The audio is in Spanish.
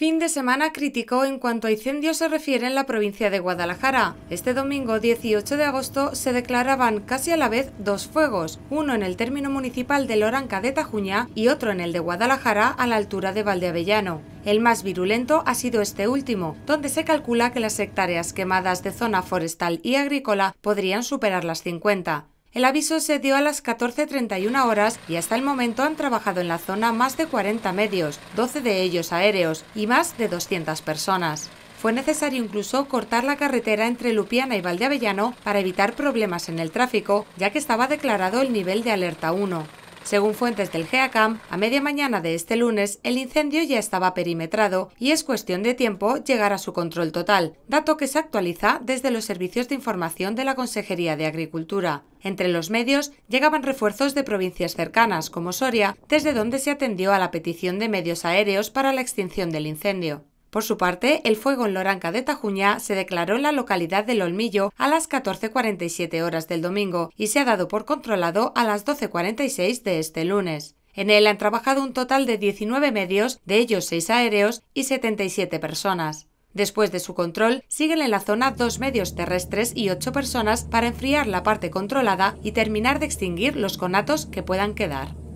Fin de semana crítico en cuanto a incendios se refiere en la provincia de Guadalajara. Este domingo 18 de agosto se declaraban casi a la vez dos fuegos, uno en el término municipal de Loranca de Tajuña y otro en el de Guadalajara a la altura de Valdeavellano. El más virulento ha sido este último, donde se calcula que las hectáreas quemadas de zona forestal y agrícola podrían superar las 50. El aviso se dio a las 14.31 horas y hasta el momento han trabajado en la zona más de 40 medios, 12 de ellos aéreos, y más de 200 personas. Fue necesario incluso cortar la carretera entre Lupiana y Valdeavellano para evitar problemas en el tráfico, ya que estaba declarado el nivel de alerta 1. Según fuentes del GEACAM, a media mañana de este lunes el incendio ya estaba perimetrado y es cuestión de tiempo llegar a su control total, dato que se actualiza desde los servicios de información de la Consejería de Agricultura. Entre los medios llegaban refuerzos de provincias cercanas, como Soria, desde donde se atendió a la petición de medios aéreos para la extinción del incendio. Por su parte, el fuego en Loranca de Tajuña se declaró en la localidad del Olmillo a las 14.47 horas del domingo y se ha dado por controlado a las 12.46 de este lunes. En él han trabajado un total de 19 medios, de ellos 6 aéreos y 77 personas. Después de su control, siguen en la zona dos medios terrestres y ocho personas para enfriar la parte controlada y terminar de extinguir los conatos que puedan quedar.